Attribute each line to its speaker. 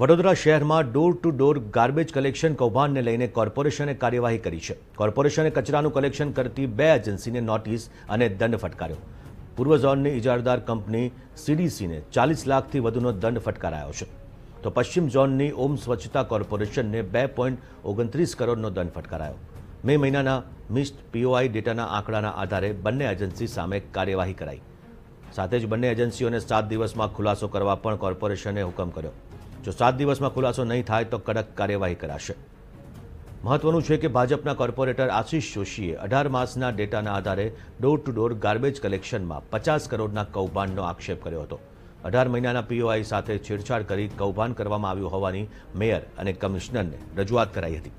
Speaker 1: વડોદરા શહેરમાં door to door garbage collection કૌભાંડને લઈને કોર્પોરેશને કાર્યવાહી કરી છે કોર્પોરેશને કચરાનું કલેક્શન કરતી બે એજન્સીને નોટિસ અને દંડ ફટકાર્યો પૂર્વ ઝોનની ઇજારદાર કંપની સીડીસીને ચાલીસ લાખથી વધુનો દંડ ફટકારાયો છે તો પશ્ચિમ ઝોનની ઓમ સ્વચ્છતા કોર્પોરેશનને બે પોઈન્ટ ઓગણત્રીસ કરોડનો દંડ ફટકારાયો મે મહિનાના મિસ્ડ પીઓઆઈ ડેટાના આંકડાના આધારે બંને એજન્સી સામે કાર્યવાહી કરાઈ સાથે જ બંને એજન્સીઓને સાત દિવસમાં ખુલાસો કરવા પણ કોર્પોરેશને હુકમ કર્યો જો 7 દિવસમાં ખુલાસો નહી થાય તો કડક કાર્યવાહી કરાશે મહત્વનું છે કે ભાજપના કોર્પોરેટર આશિષ સોશીએ 18 માસના ડેટાના આધારે ડોર ટુ ડોર ગાર્બેજ કલેક્શનમાં 50 કરોડના કૌભાંડનો આક્ષેપ કર્યો હતો 18 મહિનાના પીઓઆઈ સાથે છેડછાડ કરી કૌભાંડ કરવામાં આવ્યું હોવાની મેયર અને કમિશનરને રજૂઆત કરાઈ હતી